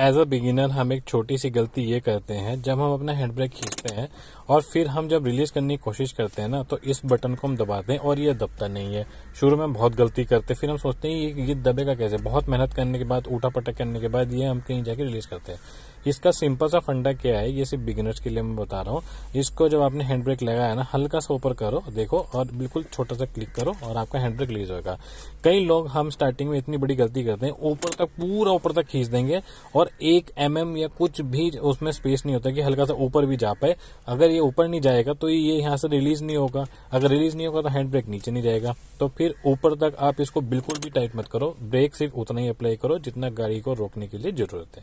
as a beginner हम एक छोटी सी गलती ये करते हैं जब हम अपना हैंड ब्रेक खींचते हैं और फिर हम जब रिलीज करने की कोशिश करते हैं ना तो इस बटन को हम दबाते हैं और ये दबता नहीं है शुरू में हम बहुत गलती करते हैं फिर हम सोचते हैं ये ये दबेगा कैसे बहुत मेहनत करने के बाद उठा पटक करने के बाद ये हम कहीं जाके रिलीज करते हैं इसका सिंपल सा फंडा क्या है ये सिर्फ बिगिनर्स के लिए मैं बता रहा हूँ इसको जब आपने हैंड ब्रेक लगाया ना हल्का सा ऊपर करो देखो और बिल्कुल छोटा सा क्लिक करो और आपका हैंड ब्रेक रिलीज होगा कई लोग हम स्टार्टिंग में इतनी बड़ी गलती करते हैं ऊपर तक पूरा ऊपर तक खींच देंगे और और एक एम mm या कुछ भी उसमें स्पेस नहीं होता कि हल्का सा ऊपर भी जा पाए अगर ये ऊपर नहीं जाएगा तो ये यहाँ से रिलीज नहीं होगा अगर रिलीज नहीं होगा तो हैंड ब्रेक नीचे नहीं जाएगा तो फिर ऊपर तक आप इसको बिल्कुल भी टाइट मत करो ब्रेक सिर्फ उतना ही अप्लाई करो जितना गाड़ी को रोकने के लिए जरूरत है